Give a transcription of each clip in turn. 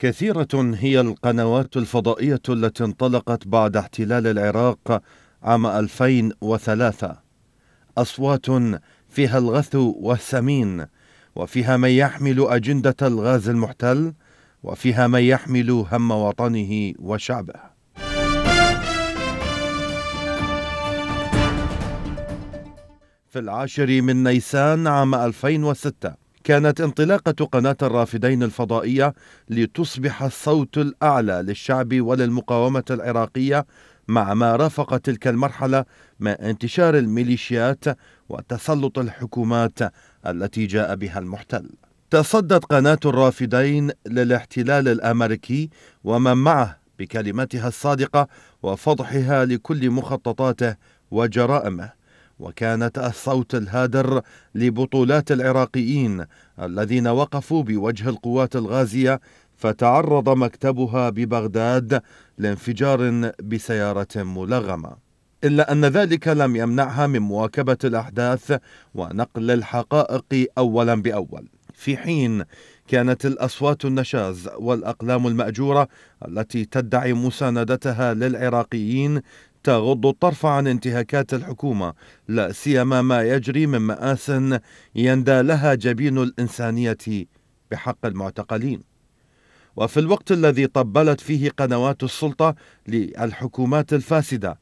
كثيرة هي القنوات الفضائية التي انطلقت بعد احتلال العراق عام 2003 أصوات فيها الغث والثمين وفيها من يحمل أجندة الغاز المحتل وفيها من يحمل هم وطنه وشعبه في العاشر من نيسان عام 2006 كانت انطلاقة قناة الرافدين الفضائية لتصبح الصوت الأعلى للشعب وللمقاومة العراقية مع ما رافق تلك المرحلة مع انتشار الميليشيات وتسلط الحكومات التي جاء بها المحتل. تصدت قناة الرافدين للاحتلال الأمريكي ومن معه بكلمتها الصادقة وفضحها لكل مخططاته وجرائمه وكانت الصوت الهادر لبطولات العراقيين الذين وقفوا بوجه القوات الغازية فتعرض مكتبها ببغداد لانفجار بسيارة ملغمة إلا أن ذلك لم يمنعها من مواكبة الأحداث ونقل الحقائق أولا بأول في حين كانت الأصوات النشاز والأقلام المأجورة التي تدعي مساندتها للعراقيين تغض الطرف عن انتهاكات الحكومه لا سيما ما يجري من مآس يندى لها جبين الانسانيه بحق المعتقلين وفي الوقت الذي طبلت فيه قنوات السلطه للحكومات الفاسده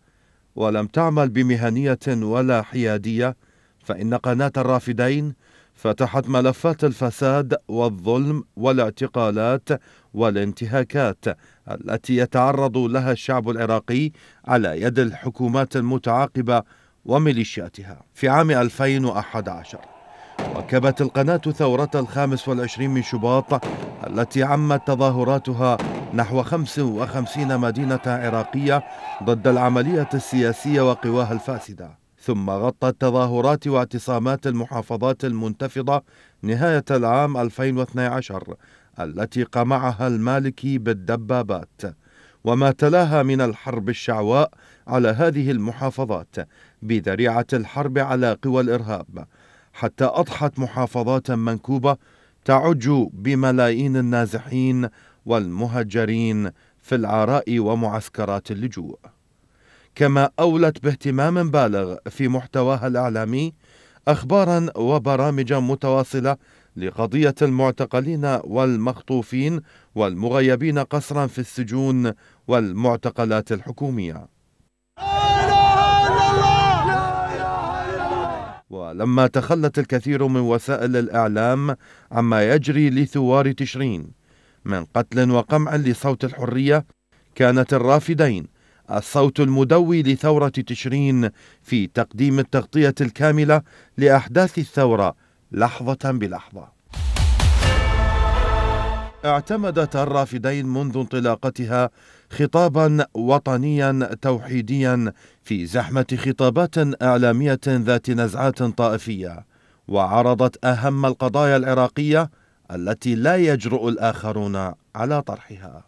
ولم تعمل بمهنيه ولا حياديه فان قناه الرافدين فتحت ملفات الفساد والظلم والاعتقالات والانتهاكات التي يتعرض لها الشعب العراقي على يد الحكومات المتعاقبه وميليشياتها في عام 2011 وكبت القناة ثورة الخامس والعشرين من شباط التي عمت تظاهراتها نحو 55 مدينة عراقية ضد العملية السياسية وقواها الفاسدة ثم غطت تظاهرات واعتصامات المحافظات المنتفضة نهاية العام 2012 التي قمعها المالكي بالدبابات وما تلاها من الحرب الشعواء على هذه المحافظات بذريعة الحرب على قوى الإرهاب حتى أضحت محافظات منكوبة تعج بملايين النازحين والمهجرين في العراء ومعسكرات اللجوء كما أولت باهتمام بالغ في محتواها الإعلامي أخبارا وبرامج متواصلة لقضية المعتقلين والمخطوفين والمغيبين قسرا في السجون والمعتقلات الحكومية ولما تخلت الكثير من وسائل الإعلام عما يجري لثوار تشرين من قتل وقمع لصوت الحرية كانت الرافدين الصوت المدوي لثورة تشرين في تقديم التغطية الكاملة لأحداث الثورة لحظة بلحظة. اعتمدت الرافدين منذ انطلاقتها خطابا وطنيا توحيديا في زحمة خطابات إعلامية ذات نزعات طائفية، وعرضت أهم القضايا العراقية التي لا يجرؤ الآخرون على طرحها.